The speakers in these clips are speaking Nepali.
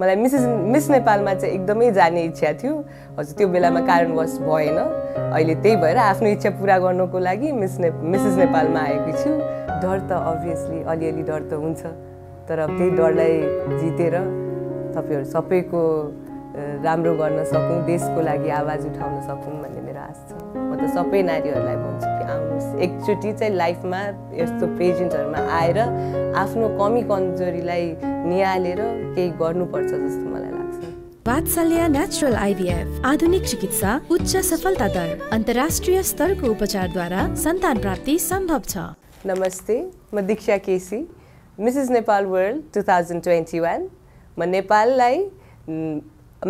मलाई मिसेस मिस नेपालमा चाहिँ एकदमै जाने इच्छा थियो हजुर त्यो बेलामा कारणवश भएन अहिले त्यही भएर आफ्नो इच्छा पुरा गर्नुको लागि मिस ने मिसेस नेपालमा आएको छु डर त अभियसली अलिअलि डर त हुन्छ तर त्यही डरलाई जितेर तपाईँहरू सबैको राम्रो गर्न सकौँ देशको लागि आवाज उठाउन सकौँ भन्ने मेरो आश छ म त सबै नारीहरूलाई भन्छु एकचोटि चाहिँ लाइफमा यस्तो प्रेजेन्टहरूमा आएर आफ्नो कमी कमजोरीलाई निहालेर केही गर्नुपर्छ जस्तो मलाई लाग्छ वात्सल्य नेचुरल आइभीएफ आधुनिक चिकित्सा उच्च सफलता दर अन्तर्राष्ट्रिय स्तरको उपचारद्वारा सन्तान प्राप्ति सम्भव छ नमस्ते म Diksha KC Mrs Nepal world two thousand twenty one म नेपाललाई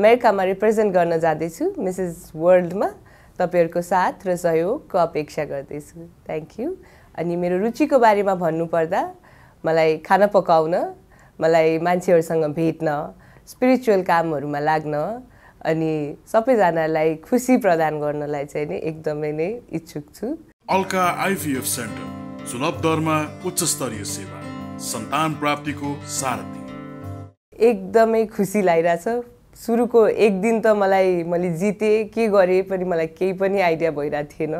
अमेरिकामा रिप्रेजेन्ट गर्न जाँदैछु मिसेस वर्ल्डमा तपाईँहरूको साथ र सहयोगको अपेक्षा गर्दैछु थ्याङ्क यू अनि मेरो रुचिको बारेमा भन्नुपर्दा मलाई खाना पकाउन मलाई मान्छेहरूसँग भेट्न स्पिरिचुअल कामहरूमा लाग्न अनि सबैजनालाई खुसी प्रदान गर्नलाई चाहिँ नि एकदमै नै इच्छुक छु अल्का आइभिएफ सेन्टर सुलभ दरमा उच्च स्तरीय सेवा सन्तान प्राप्तिको सारथी एकदमै खुसी लागिरहेछ सुरुको एक दिन त मलाई मैले जितेँ के गरेँ पनि मलाई केही पनि आइडिया भइरहेको थिएन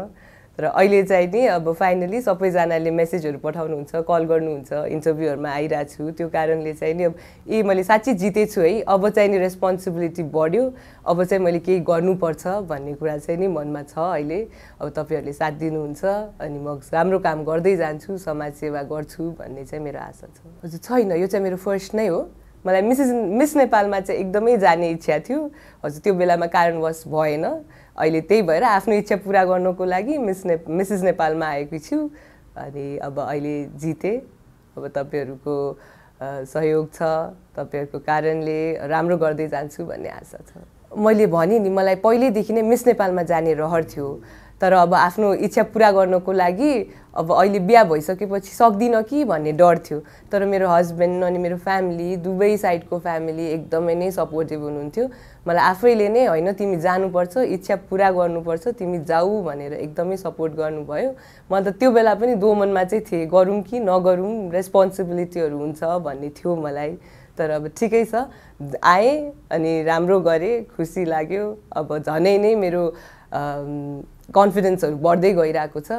तर अहिले चाहिँ नि अब फाइनली सबैजनाले मेसेजहरू पठाउनुहुन्छ कल गर्नुहुन्छ इन्टरभ्यूहरूमा आइरहेको छु त्यो कारणले चाहिँ नि अब ए मैले साँच्चै जितेछु है अब चाहिँ नि रेस्पोन्सिबिलिटी बढ्यो अब चाहिँ मैले केही गर्नुपर्छ भन्ने कुरा चाहिँ नि मनमा छ अहिले अब तपाईँहरूले साथ दिनुहुन्छ अनि म राम्रो काम गर्दै जान्छु समाजसेवा गर्छु भन्ने चाहिँ मेरो आशा छ हजुर छैन यो चाहिँ मेरो फर्स्ट नै हो मलाई मिसेस मिस नेपालमा चाहिँ एकदमै जाने इच्छा थियो हजुर त्यो बेलामा कारणवश भएन अहिले त्यही भएर आफ्नो इच्छा पुरा गर्नुको लागि मिस ने मिसेस नेपालमा आएकी छु अनि अब अहिले जितेँ अब तपाईँहरूको सहयोग छ तपाईँहरूको कारणले राम्रो गर्दै जान्छु भन्ने आशा छ मैले भनेँ नि मलाई पहिल्यैदेखि नै मिस नेपालमा जाने रहर थियो तर अब आफ्नो इच्छा पुरा गर्नको लागि अब अहिले बिहा भइसकेपछि सक्दिनँ कि भन्ने डर थियो तर मेरो हस्बेन्ड अनि मेरो फ्यामिली दुवै साइडको फ्यामिली एकदमै नै सपोर्टिभ हुनुहुन्थ्यो मलाई आफैले नै होइन तिमी जानुपर्छ इच्छा पुरा गर्नुपर्छ तिमी जाऊ भनेर एकदमै सपोर्ट गर्नुभयो म त त्यो बेला पनि दोमनमा चाहिँ थिएँ गरौँ कि नगरौँ रेस्पोन्सिबिलिटीहरू हुन्छ भन्ने थियो मलाई तर अब ठिकै छ आएँ अनि राम्रो गरेँ खुसी लाग्यो अब झनै नै मेरो कन्फिडेन्सहरू बढ्दै गइरहेको छ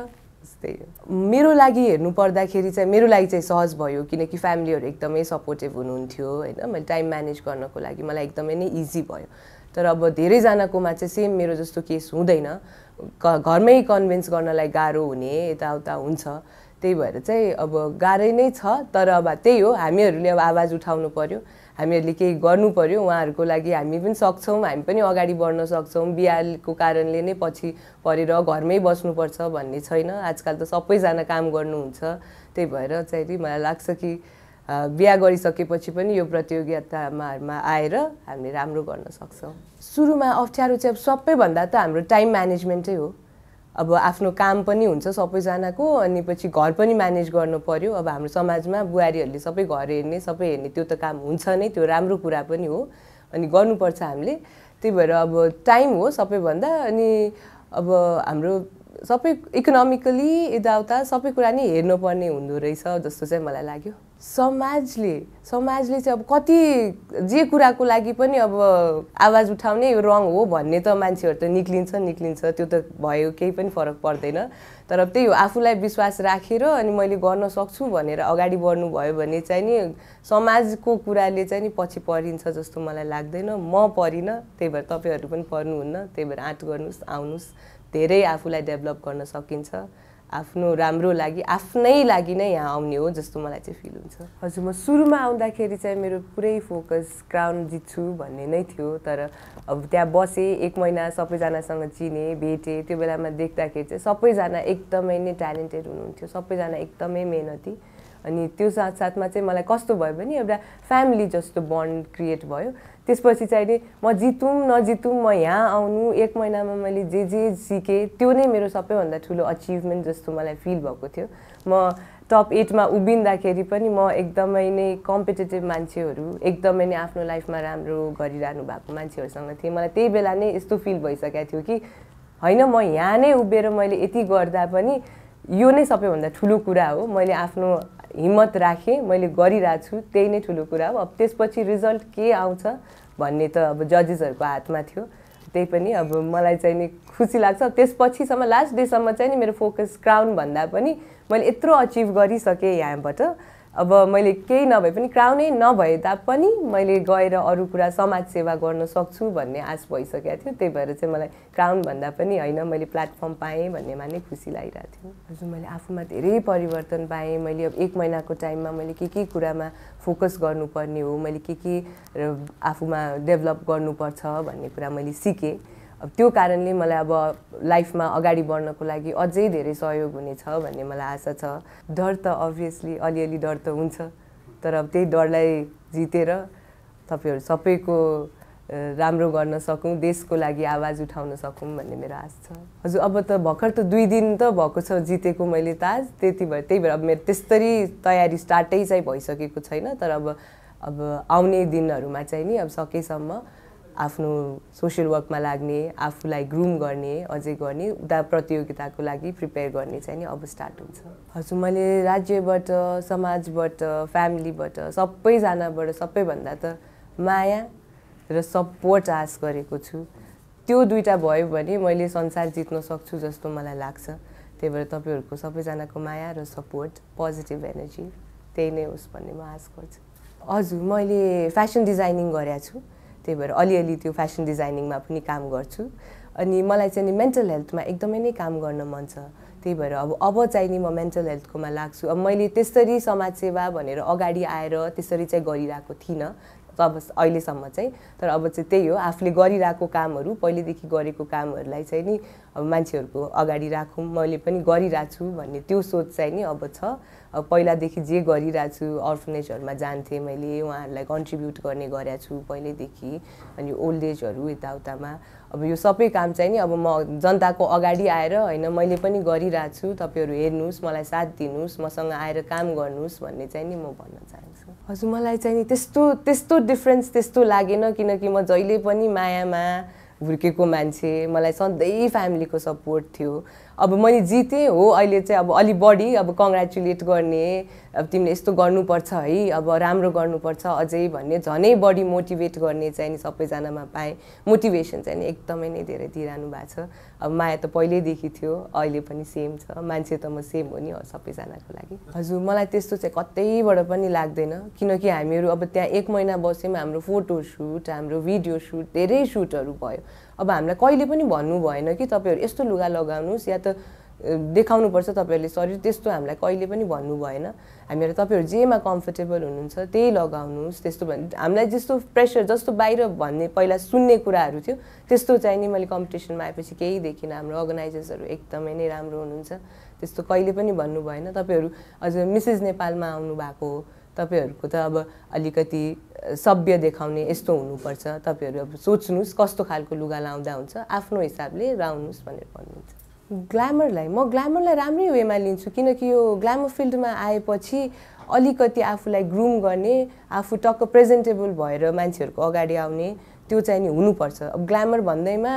त्यही मेरो लागि हेर्नु पर्दाखेरि चाहिँ मेरो लागि चाहिँ सहज भयो किनकि फ्यामिलीहरू एकदमै सपोर्टिभ हुनुहुन्थ्यो होइन मैले टाइम म्यानेज गर्नको लागि मलाई एकदमै नै इजी भयो तर अब धेरैजनाकोमा चाहिँ सेम मेरो जस्तो केस हुँदैन घरमै कन्भिन्स गर्नलाई गाह्रो हुने यताउता हुन्छ त्यही भएर चाहिँ अब गाह्रै नै छ तर अब त्यही हो हामीहरूले अब आवाज उठाउनु पऱ्यो हामीहरूले केही गर्नु पऱ्यो उहाँहरूको लागि हामी पनि सक्छौँ हामी पनि अगाडि बढ्न सक्छौँ बिहाको कारणले नै पछि परेर घरमै बस्नुपर्छ भन्ने छैन आजकल त सबैजना काम गर्नुहुन्छ त्यही भएर चाहिँ मलाई लाग्छ कि बिहा गरिसकेपछि पनि यो प्रतियोगितामा आएर हामीले राम्रो गर्न सक्छौँ सुरुमा अप्ठ्यारो चाहिँ अब सबैभन्दा त हाम्रो टाइम म्यानेजमेन्टै हो अब आफ्नो काम पनि हुन्छ सबैजनाको अनि पछि घर पनि म्यानेज गर्नु पर्यो अब हाम्रो समाजमा बुहारीहरूले सबै घर हेर्ने सबै हेर्ने त्यो त काम हुन्छ नै त्यो राम्रो कुरा पनि हो अनि गर्नुपर्छ हामीले त्यही भएर अब टाइम हो सबैभन्दा अनि अब हाम्रो सबै इकोनोमिकली यताउता सबै कुरा नै हेर्नुपर्ने हुँदो रहेछ जस्तो चाहिँ मलाई लाग्यो समाजले समाजले चाहिँ अब कति जे कुराको लागि पनि अब आवाज उठाउने यो रङ हो भन्ने त मान्छेहरू त निक्लिन्छ निक्लिन्छ त्यो त भयो केही पनि फरक पर्दैन तर त्यही हो आफूलाई विश्वास राखेर अनि मैले गर्न सक्छु भनेर अगाडि बढ्नुभयो भने चाहिँ नि समाजको कुराले चाहिँ नि पछि परिन्छ जस्तो मलाई लाग्दैन म परिनँ त्यही भएर तपाईँहरू पनि पर्नुहुन्न त्यही भएर आँट गर्नुहोस् आउनुहोस् धेरै आफूलाई डेभलप गर्न सकिन्छ आफ्नो राम्रो लागि आफ्नै लागि नै यहाँ आउने हो जस्तो मलाई चाहिँ फिल हुन्छ हजुर म सुरुमा आउँदाखेरि चाहिँ मेरो पुरै फोकस क्राउन जित्छु भन्ने नै थियो तर अब त्यहाँ बसेँ एक महिना सबैजनासँग चिनेँ भेटेँ त्यो बेलामा देख्दाखेरि चाहिँ सबैजना एकदमै नै ट्यालेन्टेड हुनुहुन्थ्यो सबैजना एकदमै मेहनती अनि त्यो साथसाथमा चाहिँ मलाई कस्तो भयो भने एउटा फ्यामिली जस्तो बन्ड क्रिएट भयो त्यसपछि चाहिँ नि म जितौँ नजितौँ म यहाँ आउनु एक महिनामा मैले जे जे सिकेँ त्यो नै मेरो सबैभन्दा ठुलो अचिभमेन्ट जस्तो मलाई फिल भएको थियो म टप एटमा उभिँदाखेरि पनि म एकदमै नै कम्पिटेटिभ मान्छेहरू एकदमै नै आफ्नो लाइफमा राम्रो गरिरहनु भएको मान्छेहरूसँग थिएँ मलाई त्यही बेला नै यस्तो फिल भइसकेको थियो कि होइन म यहाँ नै उभिएर मैले यति गर्दा पनि यो नै सबैभन्दा ठुलो कुरा हो मैले आफ्नो हिम्मत राखेँ मैले गरिरहेको छु त्यही नै ठुलो कुरा हो अब त्यसपछि रिजल्ट के आउँछ भन्ने त अब जजेसहरूको हातमा थियो त्यही पनि अब मलाई चाहिँ नि खुसी लाग्छ त्यसपछिसम्म लास्ट डेसम्म चाहिँ नि मेरो फोकस क्राउन भन्दा पनि मैले यत्रो अचिभ गरिसकेँ यहाँबाट अब मैले केही नभए पनि क्राउनै नभए तापनि मैले गएर अरू कुरा समाज सेवा गर्न सक्छु भन्ने आश भइसकेको थियो त्यही भएर चाहिँ मलाई क्राउन भन्दा पनि होइन मैले प्लेटफर्म पाएँ भन्नेमा नै खुसी लागिरहेको थियो हजुर मैले आफूमा धेरै परिवर्तन पाएँ मैले अब एक महिनाको टाइममा मैले के के कुरामा फोकस गर्नुपर्ने हो मैले के के आफूमा डेभलप गर्नुपर्छ भन्ने कुरा मैले सिकेँ अब त्यो कारणले मलाई अब लाइफमा अगाडि बढ्नको लागि अझै धेरै सहयोग हुनेछ भन्ने मलाई आशा छ डर त अभियसली अलिअलि डर त हुन्छ तर अब त्यही डरलाई जितेर तपाईँहरू सबैको राम्रो गर्न सकौँ देशको लागि आवाज उठाउन सकौँ भन्ने मेरो आश छ हजुर अब त भर्खर त दुई दिन त भएको छ जितेको मैले ताज त्यति भएर त्यही भएर अब मेरो त्यस्तरी तयारी स्टार्टै चाहिँ भइसकेको छैन तर अब अब आउने दिनहरूमा चाहिँ नि अब सकेसम्म आफ्नो सोसियल वर्कमा लाग्ने आफूलाई ग्रुम गर्ने अझै गर्ने उता प्रतियोगिताको लागि प्रिपेयर गर्ने चाहिँ नि अब स्टार्ट हुन्छ हजुर मैले राज्यबाट समाजबाट फ्यामिलीबाट सबैजनाबाट सबैभन्दा त माया र सपोर्ट आश गरेको छु त्यो दुइटा भयो भने मैले संसार जित्न सक्छु जस्तो मलाई लाग्छ त्यही भएर तपाईँहरूको सबैजनाको माया र सपोर्ट पोजिटिभ एनर्जी त्यही नै होस् भन्ने म आश गर्छु हजुर मैले फेसन डिजाइनिङ गरेको छु त्यही भएर अलिअलि त्यो फेसन डिजाइनिङमा पनि काम गर्छु अनि मलाई चाहिँ नि मेन्टल हेल्थमा एकदमै नै काम गर्न मन छ त्यही भएर अब अब चाहिँ नि म मेन्टल हेल्थकोमा लाग्छु अब मैले त्यसरी समाजसेवा भनेर अगाडि आएर त्यसरी चाहिँ गरिरहेको थिइनँ अब अहिलेसम्म चाहिँ तर अब चाहिँ त्यही हो आफूले गरिरहेको कामहरू पहिलेदेखि गरेको कामहरूलाई चाहिँ नि अब मान्छेहरूको अगाडि राखौँ मैले पनि गरिरहेको छु भन्ने त्यो सोच चाहिँ नि अब छ अब पहिलादेखि जे गरिरहेको छु अर्फनेजहरूमा जान्थेँ मैले उहाँहरूलाई कन्ट्रिब्युट गर्ने गरेको छु पहिल्यैदेखि अनि ओल्ड एजहरू यताउतामा अब यो सबै काम चाहिँ नि अब म जनताको अगाडि आएर होइन मैले पनि गरिरहेको छु तपाईँहरू हेर्नुहोस् मलाई साथ दिनुहोस् मसँग आएर काम गर्नुहोस् भन्ने चाहिँ नि म भन्न चाहन्छु हजुर मलाई चाहिँ नि त्यस्तो त्यस्तो डिफ्रेन्स त्यस्तो लागेन किनकि म जहिले पनि मायामा हुर्केको मान्छे मलाई सधैँ फ्यामिलीको सपोर्ट थियो अब मैले जितेँ हो अहिले चाहिँ अब अलि बढी अब कङ्ग्रेचुलेट गर्ने अब तिमीले यस्तो गर्नुपर्छ है अब राम्रो गर्नुपर्छ अझै भन्ने झनै बढी मोटिभेट गर्ने चाहिँ नि सबैजनामा पाएँ मोटिभेसन चाहिँ नि एकदमै नै धेरै दिइरहनु भएको छ अब माया त पहिल्यैदेखि थियो अहिले पनि सेम छ मान्छे त म सेम हो नि सबैजनाको लागि हजुर मलाई त्यस्तो चाहिँ कतैबाट पनि लाग्दैन किनकि हामीहरू अब त्यहाँ एक महिना बस्यौँ हाम्रो फोटो सुट हाम्रो भिडियो सुट धेरै सुटहरू भयो अब हामीलाई कहिले पनि भन्नु भएन कि तपाईँहरू यस्तो लुगा लगाउनुहोस् या त देखाउनुपर्छ तपाईँहरूले शरीर त्यस्तो हामीलाई कहिले पनि भन्नु भएन हामीहरू तपाईँहरू जेमा कम्फर्टेबल हुनुहुन्छ त्यही लगाउनुहोस् त्यस्तो भन् हामीलाई जस्तो प्रेसर जस्तो बाहिर भन्ने पहिला सुन्ने कुराहरू थियो त्यस्तो चाहिँ नि मैले कम्पिटिसनमा आएपछि केही देखिनँ हाम्रो अर्गनाइजर्सहरू एकदमै नै राम्रो हुनुहुन्छ त्यस्तो कहिले पनि भन्नु भएन तपाईँहरू अझ मिसेस नेपालमा आउनु भएको हो तपाईँहरूको त अब अलिकति सभ्य देखाउने यस्तो हुनुपर्छ तपाईँहरू अब सोच्नुहोस् कस्तो खालको लुगा लाउँदा हुन्छ आफ्नो हिसाबले लाउनुहोस् भनेर भन्नुहुन्छ ग्ल्यामरलाई म ग्ल्यामरलाई राम्रै वेमा लिन्छु किनकि यो ग्ल्यामर फिल्डमा आएपछि अलिकति आफूलाई ग्रुम गर्ने आफू टक्क प्रेजेन्टेबल भएर मान्छेहरूको अगाडि आउने त्यो चाहिँ नि हुनुपर्छ अब ग्ल्यामर भन्दैमा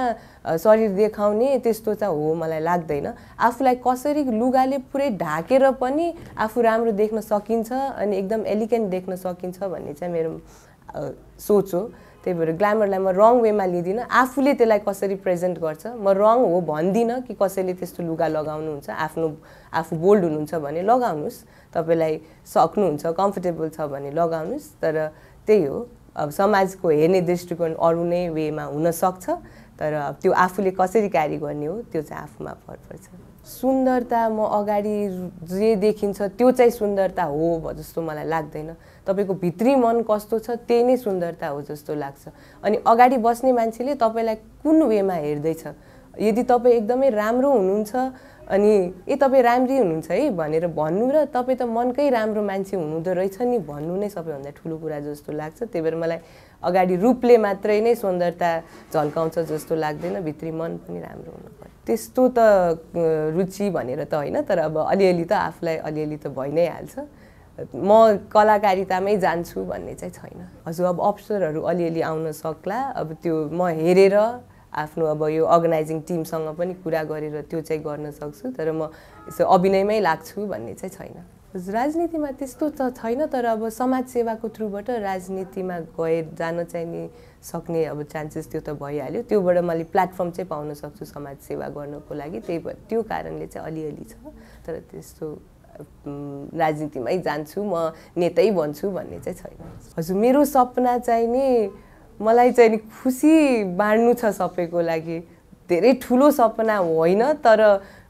शरीर देखाउने त्यस्तो चाहिँ हो मलाई लाग्दैन आफूलाई कसरी लुगाले पुरै ढाकेर पनि आफू राम्रो देख्न सकिन्छ अनि एकदम एलिगेन्ट देख्न सकिन्छ भन्ने चाहिँ मेरो सोच हो त्यही भएर ग्ल्यामरलाई म रङ वेमा लिँदिनँ आफूले त्यसलाई कसरी प्रेजेन्ट गर्छ म रङ हो भन्दिनँ कि कसैले त्यस्तो लुगा लगाउनुहुन्छ आफ्नो आफू बोल्ड हुनुहुन्छ भने लगाउनुहोस् तपाईँलाई सक्नुहुन्छ कम्फर्टेबल छ भने लगाउनुहोस् तर त्यही हो अब समाजको हेर्ने दृष्टिकोण अरू नै वेमा हुनसक्छ तर त्यो आफूले कसरी क्यारी गर्ने हो त्यो चाहिँ आफूमा फर पर्छ सुन्दरता म अगाडि जे देखिन्छ त्यो चाहिँ सुन्दरता हो जस्तो मलाई लाग्दैन तपाईँको भित्री मन कस्तो छ त्यही नै सुन्दरता हो जस्तो लाग्छ अनि अगाडि बस्ने मान्छेले तपाईँलाई कुन वेमा हेर्दैछ यदि तपाईँ एकदमै राम्रो हुनुहुन्छ अनि ए तपाईँ राम्री हुनुहुन्छ है भनेर भन्नु र तपाईँ त मनकै राम्रो मान्छे हुनुहुँदो रहेछ नि भन्नु नै सबैभन्दा ठुलो कुरा जस्तो लाग्छ त्यही भएर मलाई अगाडि रूपले मात्रै नै सुन्दरता झल्काउँछ जस्तो लाग्दैन भित्री मन पनि राम्रो हुनु पर्यो त्यस्तो त रुचि भनेर त होइन तर अब अलिअलि त आफूलाई अलिअलि त भइ नै हाल्छ म कलाकारितामै जान्छु भन्ने चाहिँ छैन हजुर अब अवसरहरू अलिअलि आउन सक्ला अब त्यो म हेरेर आफ्नो अब यो अर्गनाइजिङ टिमसँग पनि कुरा गरेर त्यो चाहिँ गर्न सक्छु तर म यसो अभिनयमै लाग्छु भन्ने चाहिँ छैन राजनीतिमा त्यस्तो त छैन तर अब समाजसेवाको थ्रुबाट राजनीतिमा गए जान चाहिँ नि सक्ने अब चान्सेस त्यो त भइहाल्यो त्योबाट मैले प्लेटफर्म चाहिँ पाउन सक्छु समाजसेवा गर्नको लागि त्यही भएर त्यो कारणले चाहिँ अलिअलि छ तर त्यस्तो राजनीतिमै जान्छु म नेतै भन्छु भन्ने चाहिँ छैन हजुर मेरो सपना चाहिँ नि मलाई चाहिँ नि खुसी बाँड्नु छ सबैको लागि धेरै ठुलो सपना होइन तर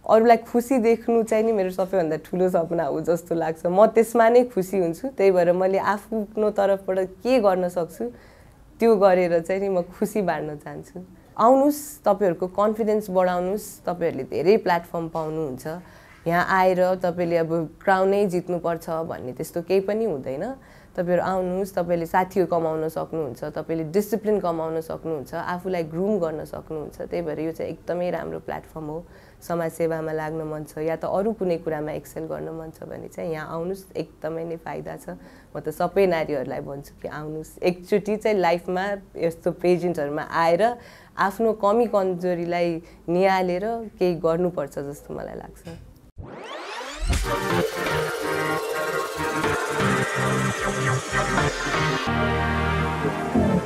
अरूलाई खुसी देख्नु चाहिँ नि मेरो सबैभन्दा ठुलो सपना हो जस्तो लाग्छ म त्यसमा नै खुसी हुन्छु त्यही भएर मैले आफ्नो तर्फबाट के गर्न सक्छु त्यो गरेर चाहिँ नि म खुसी बाँड्न चाहन्छु आउनुहोस् तपाईँहरूको कन्फिडेन्स बढाउनुहोस् तपाईँहरूले धेरै प्लेटफर्म पाउनुहुन्छ यहाँ आएर तपाईँले अब क्राउनै जित्नुपर्छ भन्ने त्यस्तो केही पनि हुँदैन तपाईँहरू आउनुहोस् तपाईँले साथीहरू कमाउन सक्नुहुन्छ तपाईँले डिसिप्लिन कमाउन सक्नुहुन्छ आफूलाई ग्रुम गर्न सक्नुहुन्छ त्यही भएर यो चाहिँ एकदमै राम्रो प्लेटफर्म हो समाजसेवामा लाग्न मन छ या त अरू कुनै कुरामा एक्सेल गर्न मन छ भने चाहिँ यहाँ आउनुहोस् एकदमै नै फाइदा छ म त सबै नारीहरूलाई भन्छु कि आउनुहोस् एकचोटि चाहिँ लाइफमा यस्तो पेजेन्टहरूमा आएर आफ्नो कमी कमजोरीलाई निहालेर केही गर्नुपर्छ जस्तो मलाई लाग्छ Thank you.